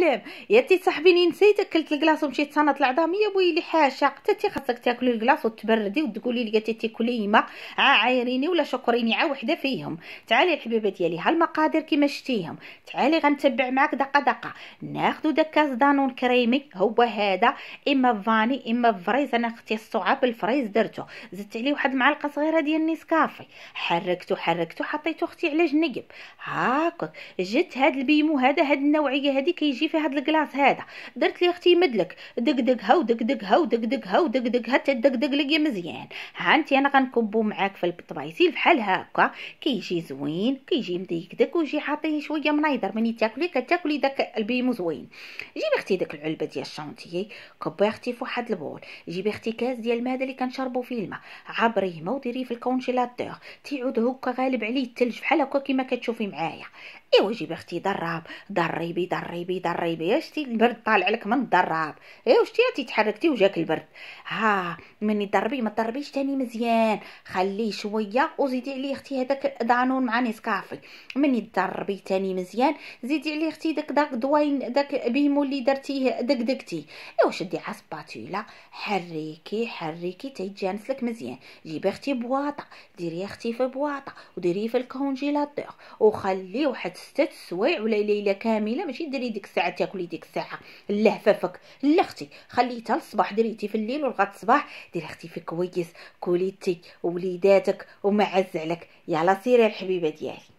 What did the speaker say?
سلام يا تي صاحبي نسيت اكلت الكلاص ومشيت صنت العظام يا ويلي حاشا حتى تي خاصك تاكلي الكلاص وتبردي وتقولي لي تي كليمه آه، عا عايريني ولا شكريني عا وحده فيهم تعالي الحبيبه ديالي ها المقادير كيما شتيهم تعالي غنتبع معاك دقه دقه ناخذ داك كاس دانون كريمي هو هذا اما فاني اما فريز انا اختي الصعاب الفريز درته زدت عليه واحد المعلقه صغيره ديال النسكافي حركته حركته حطيته اختي على جنب هاك جات هاد البيمو هذا هاد النوعيه هذه كيجي في هذا الكلاص هذا درت لي اختي مدلك دق هاو دق هاو دق هاو دقدق حتى دقدق لقي مزيان ها انت انا غنكبو معاك في البطبايسيل بحال هكا كيجي زوين كيجي مديكدك ويجي حاطيه شويه منايضر ملي تاكلي كتاكلي داك البيمو زوين جيبي اختي داك العلبه ديال الشونتيي كبي اختي في واحد البول جيبي اختي كاس ديال الماده اللي كنشربو فيه الماء عبريه ما وديريه في الكونجيلاتور تيعود هكا غالب عليه الثلج بحال هكا كما كتشوفي معايا ايوا جيبي اختي ضرب ضربي ضربي ضربي قريبه يا شتي البرد طالع لك من الضراب ايوا شتي تحركتي وجاك البرد ها مني ضربي ما ضربيش تاني مزيان خليه شويه وزيدي عليه اختي هذاك دانون مع نسكافي مني ضربي تاني مزيان زيدي عليه اختي داك داك دوين داك بيمو اللي درتيه دقدقتي ايوا شدي على سباتولا حريكي حريكي تيتجانس لك مزيان جيبي اختي بواطه ديري اختي في بواطه وديريه في الكونجيلاتور وخليه واحد ستة سوايع ولا ليله كامله ماشي ديري ديك الساعه عاد تاكلي ديك الساعه لا عفافك لا اختي خليتها للصباح دريتي في الليل والغد الصباح ديري اختي في كويس كوليتي ووليداتك ومعز عليك يلا سيري الحبيبه ديالي